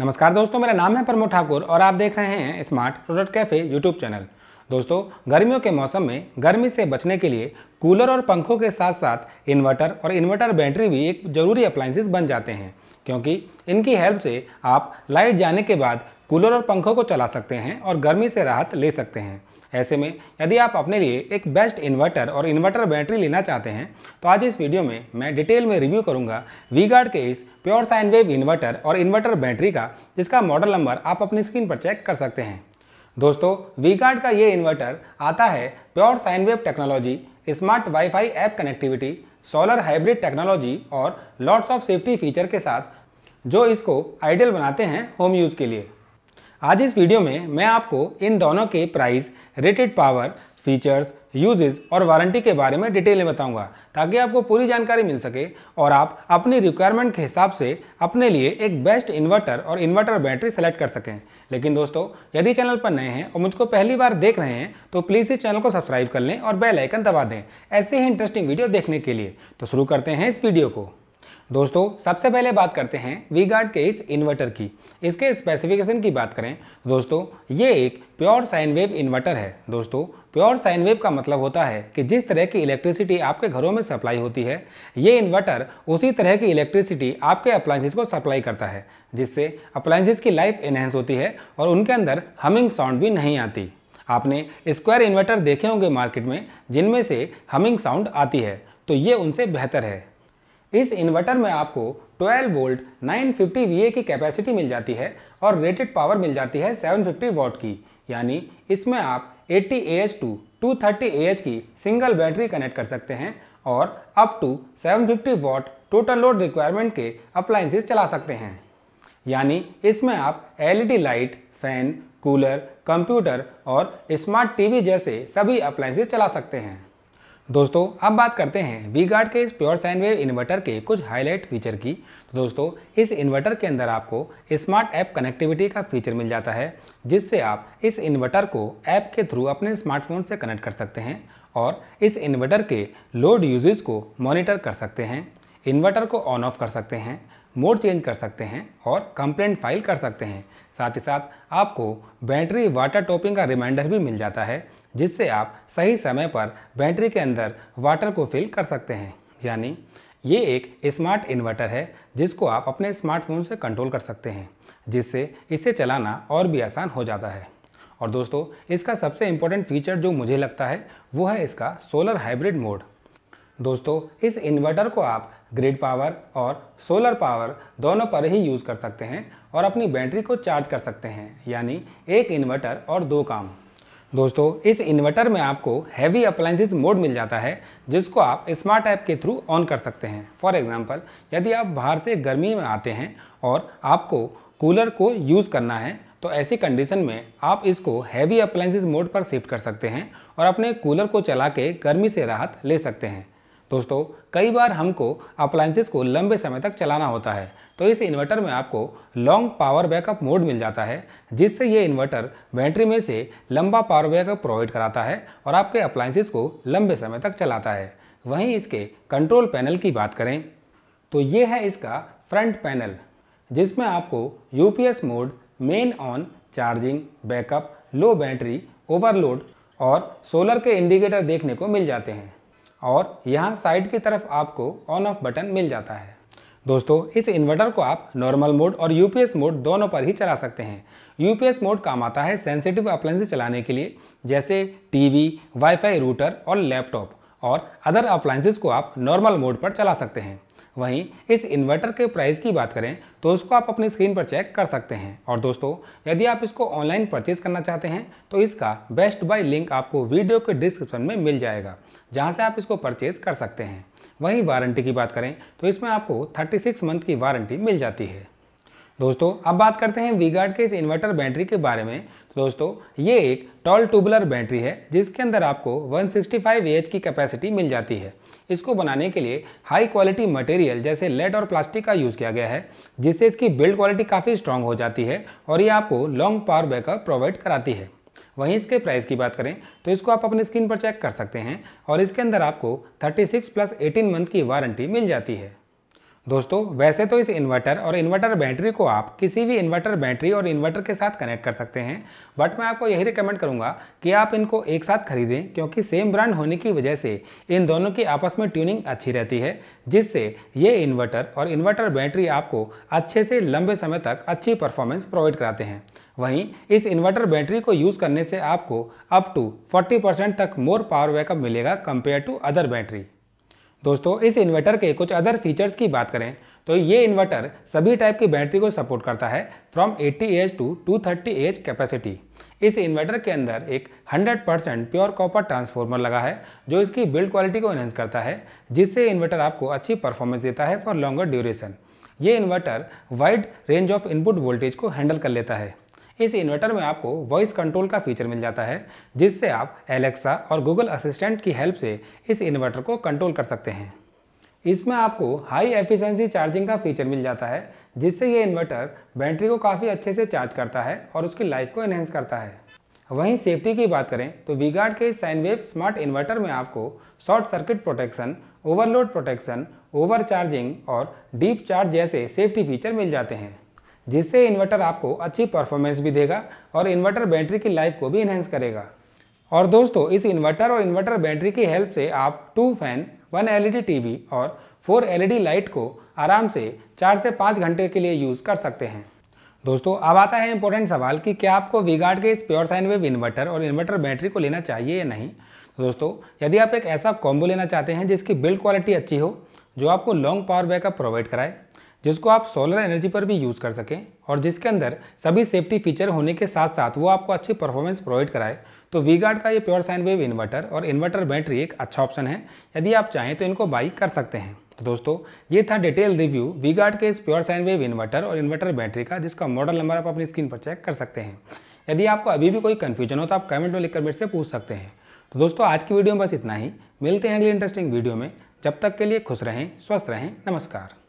नमस्कार दोस्तों मेरा नाम है प्रमोद ठाकुर और आप देख रहे हैं smart product cafe YouTube channel दोस्तों गर्मियों के मौसम में गर्मी से बचने के लिए कूलर और पंखों के साथ साथ इन्वर्टर और इन्वर्टर बैटरी भी एक जरूरी अप्लाइंसिस बन जाते हैं क्योंकि इनकी हेल्प से आप लाइट जाने के बाद कूलर और पंखों को चला सकते हैं और गर्मी से राहत ले सकते हैं ऐसे में यदि आप अपने लिए एक बेस्ट इन्वर्टर और इन्वर्टर बैटरी लेना चाहते हैं तो आज इस वीडियो में मैं डिटेल में रिव्यू करूंगा वीगार्ड के इस प्योर साइन वेव इन्वर्टर और इन्वर्टर बैटरी का जिसका मॉडल नंबर आप अपनी स्क्रीन पर चेक कर सकते हैं दोस्तों वीगार्ड का ये इन्वर्टर आता है pure sine wave technology smart WiFi app connectivity solar hybrid technology और लॉट्स ऑफ सेफ्टी फीचर के साथ जो इसको आइडियल बनाते हैं होम यूज़ के लिए आज इस वीडियो में मैं आपको इन दोनों के price rated power features uses और वारंटी के बारे में डिटेल में बताऊंगा ताकि आपको पूरी जानकारी मिल सके और आप अपनी रिक्वायरमेंट के हिसाब से अपने लिए एक बेस्ट इन्वर्टर और इन्वर्टर बैटरी सेलेक्ट कर सकें लेकिन दोस्तों यदि चैनल पर नए हैं और मुझको पहली बार देख रहे हैं तो प्लीज़ इस चैनल को सब्सक्राइब कर लें और बेलाइकन दबा दें ऐसे ही इंटरेस्टिंग वीडियो देखने के लिए तो शुरू करते हैं इस वीडियो को दोस्तों सबसे पहले बात करते हैं वी गार्ड के इस इन्वर्टर की इसके स्पेसिफिकेशन की बात करें दोस्तों ये एक प्योर साइन वेव इन्वर्टर है दोस्तों प्योर साइन वेव का मतलब होता है कि जिस तरह की इलेक्ट्रिसिटी आपके घरों में सप्लाई होती है ये इन्वर्टर उसी तरह की इलेक्ट्रिसिटी आपके अप्लाइंसिस को सप्लाई करता है जिससे अप्लाइंसिस की लाइफ इन्हेंस होती है और उनके अंदर हमिंग साउंड भी नहीं आती आपने स्क्वायर इन्वर्टर देखे होंगे मार्केट में जिनमें से हमिंग साउंड आती है तो ये उनसे बेहतर है इस इन्वर्टर में आपको 12 वोल्ट 950 VA की कैपेसिटी मिल जाती है और रेटेड पावर मिल जाती है 750 वॉट की यानी इसमें आप 80 AH टू 230 AH की सिंगल बैटरी कनेक्ट कर सकते हैं और up to 750 watt total load requirement के अप्लाइंसेस चला सकते हैं यानी इसमें आप L light fan cooler computer और स्मार्ट टीवी जैसे सभी अप्लाइंसेस चला सकते हैं दोस्तों अब बात करते हैं वी गार्ड के इस प्योर साइन वेव इन्वर्टर के कुछ हाईलाइट फीचर की तो दोस्तों इस इन्वर्टर के अंदर आपको स्मार्ट ऐप कनेक्टिविटी का फीचर मिल जाता है जिससे आप इस इन्वर्टर को ऐप के थ्रू अपने स्मार्टफोन से कनेक्ट कर सकते हैं और इस इन्वर्टर के लोड यूजेज को मॉनिटर कर सकते हैं इन्वर्टर को ऑन ऑफ कर सकते हैं मोड चेंज कर सकते हैं और कंप्लेंट फाइल कर सकते हैं साथ ही साथ आपको बैटरी वाटर टॉपिंग का रिमाइंडर भी मिल जाता है जिससे आप सही समय पर बैटरी के अंदर वाटर को फिल कर सकते हैं यानी ये एक स्मार्ट इन्वर्टर है जिसको आप अपने स्मार्टफोन से कंट्रोल कर सकते हैं जिससे इसे चलाना और भी आसान हो जाता है और दोस्तों इसका सबसे इम्पोर्टेंट फीचर जो मुझे लगता है वो है इसका सोलर हाइब्रिड मोड दोस्तों इस इन्वर्टर को आप ग्रिड पावर और सोलर पावर दोनों पर ही यूज़ कर सकते हैं और अपनी बैटरी को चार्ज कर सकते हैं यानी एक इन्वर्टर और दो काम दोस्तों इस इन्वर्टर में आपको हैवी अप्लाइंसिस मोड मिल जाता है जिसको आप स्मार्ट ऐप के थ्रू ऑन कर सकते हैं फॉर एग्जांपल यदि आप बाहर से गर्मी में आते हैं और आपको कूलर को यूज़ करना है तो ऐसी कंडीशन में आप इसको हैवी अप्लाइंसिस मोड पर शिफ्ट कर सकते हैं और अपने कूलर को चला के गर्मी से राहत ले सकते हैं दोस्तों कई बार हमको अप्लायंसेस को लंबे समय तक चलाना होता है तो इस इन्वर्टर में आपको लॉन्ग पावर बैकअप मोड मिल जाता है जिससे ये इन्वर्टर बैटरी में से लंबा पावर बैकअप प्रोवाइड कराता है और आपके अप्लायंसेस को लंबे समय तक चलाता है वहीं इसके कंट्रोल पैनल की बात करें तो ये है इसका फ्रंट पैनल जिसमें आपको U mode main on charging backup low battery overload और सोलर के इंडिकेटर देखने को मिल जाते हैं और यहाँ साइड की तरफ आपको ऑन ऑफ बटन मिल जाता है दोस्तों इस इन्वर्टर को आप नॉर्मल मोड और यूपीएस मोड दोनों पर ही चला सकते हैं यूपीएस मोड काम आता है सेंसिटिव अप्लायंसेज चलाने के लिए जैसे टीवी, वाईफाई रूटर और लैपटॉप और अदर अप्लायंसेज को आप नॉर्मल मोड पर चला सकते हैं वहीं इस इन्वर्टर के प्राइस की बात करें तो उसको आप अपनी स्क्रीन पर चेक कर सकते हैं और दोस्तों यदि आप इसको ऑनलाइन परचेज करना चाहते हैं तो इसका बेस्ट बाय लिंक आपको वीडियो के डिस्क्रिप्शन में मिल जाएगा जहाँ से आप इसको परचेज कर सकते हैं वहीं वारंटी की बात करें तो इसमें आपको 36 मंथ की वारंटी मिल जाती है दोस्तों अब बात करते हैं वीगार्ड के इस इन्वर्टर बैटरी के बारे में तो दोस्तों ये एक टॉल ट्यूबुलर बैटरी है जिसके अंदर आपको 165 एच की कैपेसिटी मिल जाती है इसको बनाने के लिए हाई क्वालिटी मटेरियल जैसे लेड और प्लास्टिक का यूज़ किया गया है जिससे इसकी बिल्ड क्वालिटी काफ़ी स्ट्रांग हो जाती है और ये आपको लॉन्ग पावर बैकअप प्रोवाइड कराती है वहीं इसके प्राइस की बात करें तो इसको आप अपने स्क्रीन पर चेक कर सकते हैं और इसके अंदर आपको 36 प्लस एटीन मंथ की वारंटी मिल जाती है दोस्तों वैसे तो इस इन्वर्टर और इन्वर्टर बैटरी को आप किसी भी इन्वर्टर बैटरी और इन्वर्टर के साथ कनेक्ट कर सकते हैं बट मैं आपको यही रिकमेंड करूंगा कि आप इनको एक साथ खरीदें क्योंकि सेम ब्रांड होने की वजह से इन दोनों की आपस में ट्यूनिंग अच्छी रहती है जिससे ये इन्वर्टर और इन्वर्टर बैटरी आपको अच्छे से लंबे समय तक अच्छी परफॉर्मेंस प्रोवाइड कराते हैं वहीं इस इन्वर्टर बैटरी को यूज़ करने से आपको अप टू फोर्टी तक मोर पावर बैकअप मिलेगा कम्पेयर टू अदर बैटरी दोस्तों इस इन्वर्टर के कुछ अदर फीचर्स की बात करें तो ये इन्वर्टर सभी टाइप की बैटरी को सपोर्ट करता है from 80 H to 230 H capacity इस इन्वर्टर के अंदर एक 100 परसेंट प्योर कॉपर ट्रांसफॉर्मर लगा है जो इसकी बिल्ड क्वालिटी को एनहेंस करता है जिससे इन्वर्टर आपको अच्छी परफॉर्मेंस देता है फॉर लॉन्गर ड्यूरेशन ये inverter wide range of input voltage को हैंडल कर लेता है इस इन्वर्टर में आपको वॉइस कंट्रोल का फीचर मिल जाता है जिससे आप एलेक्सा और गूगल असिस्टेंट की हेल्प से इस इन्वर्टर को कंट्रोल कर सकते हैं इसमें आपको हाई एफिशिएंसी चार्जिंग का फीचर मिल जाता है जिससे ये इन्वर्टर बैटरी को काफ़ी अच्छे से चार्ज करता है और उसकी लाइफ को एनहेंस करता है वहीं सेफ्टी की बात करें तो वीगार्ड के साइनवेव स्मार्ट इन्वर्टर में आपको short circuit protection overload protection over charging और डीप चार्ज जैसे सेफ्टी फीचर मिल जाते हैं जिससे इन्वर्टर आपको अच्छी परफॉर्मेंस भी देगा और इन्वर्टर बैटरी की लाइफ को भी इन्हेंस करेगा और दोस्तों इस इन्वर्टर और इन्वर्टर बैटरी की हेल्प से आप two fan one LED TV और फोर एलईडी लाइट को आराम से चार से पाँच घंटे के लिए यूज़ कर सकते हैं दोस्तों अब आता है इम्पोर्टेंट सवाल कि क्या आपको वीगार्ड के इस प्योर साइन वेव इन्वर्टर और इन्वर्टर बैटरी को लेना चाहिए या नहीं दोस्तों यदि आप एक ऐसा कॉम्बो लेना चाहते हैं जिसकी बिल्ड क्वालिटी अच्छी हो जो आपको लॉन्ग पावर बैकअप प्रोवाइड कराए जिसको आप सोलर एनर्जी पर भी यूज़ कर सकें और जिसके अंदर सभी सेफ्टी फीचर होने के साथ साथ वो आपको अच्छी परफॉर्मेंस प्रोवाइड कराए तो वी गार्ड का ये प्योर साइन वेव इन्वर्टर और इन्वर्टर बैटरी एक अच्छा ऑप्शन है यदि आप चाहें तो इनको बाई कर सकते हैं तो दोस्तों ये था डिटेल रिव्यू वी गार्ड के इस प्योर साइन वेव इन्वर्टर और इन्वर्टर बैटरी का जिसका मॉडल नंबर आप अपनी स्क्रीन पर चेक कर सकते हैं यदि आपको अभी भी कोई कन्फ्यूजन हो तो आप कमेंट में लिखकर मेरे से पूछ सकते हैं तो दोस्तों आज की वीडियो में बस इतना ही मिलते हैं अगले इंटरेस्टिंग वीडियो में जब तक के लिए खुश रहें स्वस्थ रहें नमस्कार